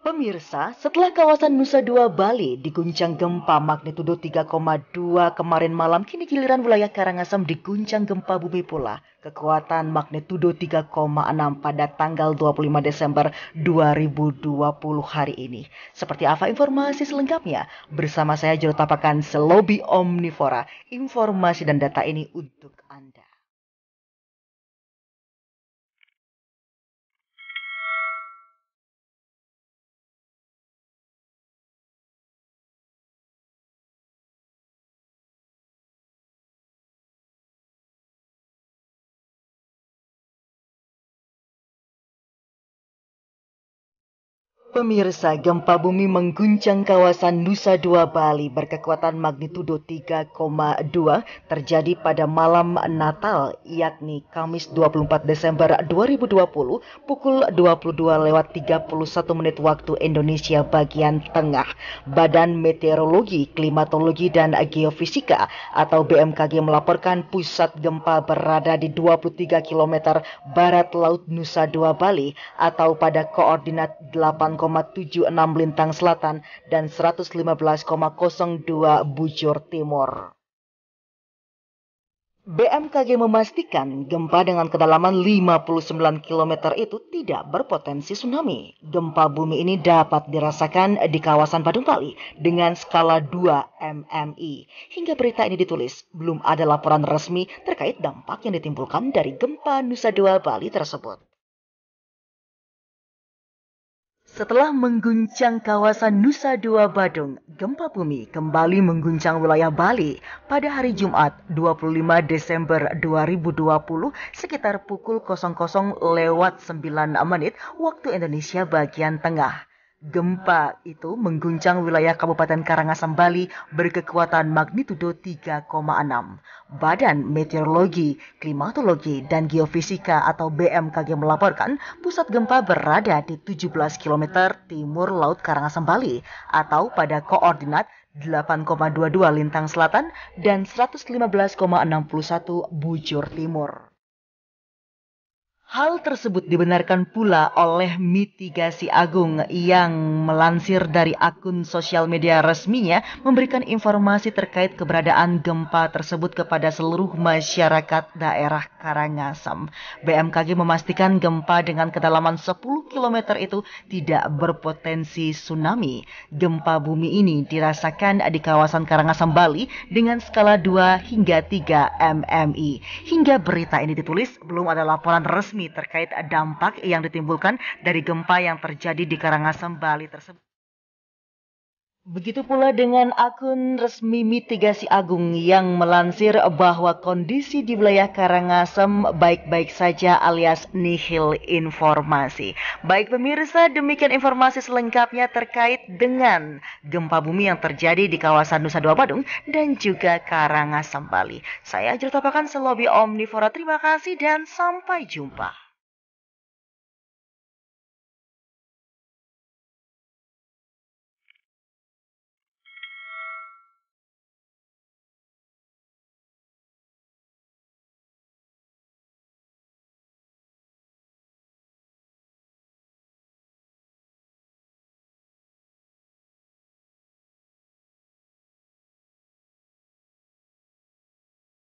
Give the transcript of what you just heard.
Pemirsa, setelah kawasan Nusa Dua Bali diguncang gempa magnitudo 3,2 kemarin malam, kini giliran wilayah Karangasem diguncang gempa bumi pula. Kekuatan magnitudo 3,6 pada tanggal 25 Desember 2020 hari ini. Seperti apa informasi selengkapnya? Bersama saya Jero tapakan Selobi Omnivora. Informasi dan data ini untuk Pemirsa, gempa bumi mengguncang kawasan Nusa Dua Bali berkekuatan magnitudo 3,2 terjadi pada malam Natal, yakni Kamis 24 Desember 2020 pukul 22 lewat 31 menit waktu Indonesia bagian tengah. Badan Meteorologi, Klimatologi, dan Geofisika atau BMKG melaporkan pusat gempa berada di 23 km barat laut Nusa Dua Bali atau pada koordinat 8 108,76 Lintang Selatan dan 115,02 Bujur Timur. BMKG memastikan gempa dengan kedalaman 59 km itu tidak berpotensi tsunami. Gempa bumi ini dapat dirasakan di kawasan Badung Bali dengan skala 2 MMI. Hingga berita ini ditulis, belum ada laporan resmi terkait dampak yang ditimbulkan dari gempa Nusa Dua Bali tersebut. Setelah mengguncang kawasan Nusa Dua Badung, gempa bumi kembali mengguncang wilayah Bali pada hari Jumat 25 Desember 2020 sekitar pukul 00 lewat 9 menit waktu Indonesia bagian tengah. Gempa itu mengguncang wilayah Kabupaten Karangasem Bali berkekuatan magnitudo 3,6. Badan Meteorologi, Klimatologi, dan Geofisika atau BMKG melaporkan pusat gempa berada di 17 km timur laut Karangasem Bali atau pada koordinat 8,22 lintang selatan dan 115,61 bujur timur. Hal tersebut dibenarkan pula oleh mitigasi agung yang melansir dari akun sosial media resminya memberikan informasi terkait keberadaan gempa tersebut kepada seluruh masyarakat daerah Karangasem. BMKG memastikan gempa dengan kedalaman 10 km itu tidak berpotensi tsunami. Gempa bumi ini dirasakan di kawasan Karangasem, Bali dengan skala 2 hingga 3 MMI. Hingga berita ini ditulis, belum ada laporan resmi terkait dampak yang ditimbulkan dari gempa yang terjadi di Karangasem, Bali tersebut. Begitu pula dengan akun resmi Mitigasi Agung yang melansir bahwa kondisi di wilayah Karangasem baik-baik saja alias nihil informasi. Baik pemirsa, demikian informasi selengkapnya terkait dengan gempa bumi yang terjadi di kawasan Nusa Dua Badung dan juga Karangasem Bali. Saya Jurta Pakan Selobi Omnivora, terima kasih dan sampai jumpa.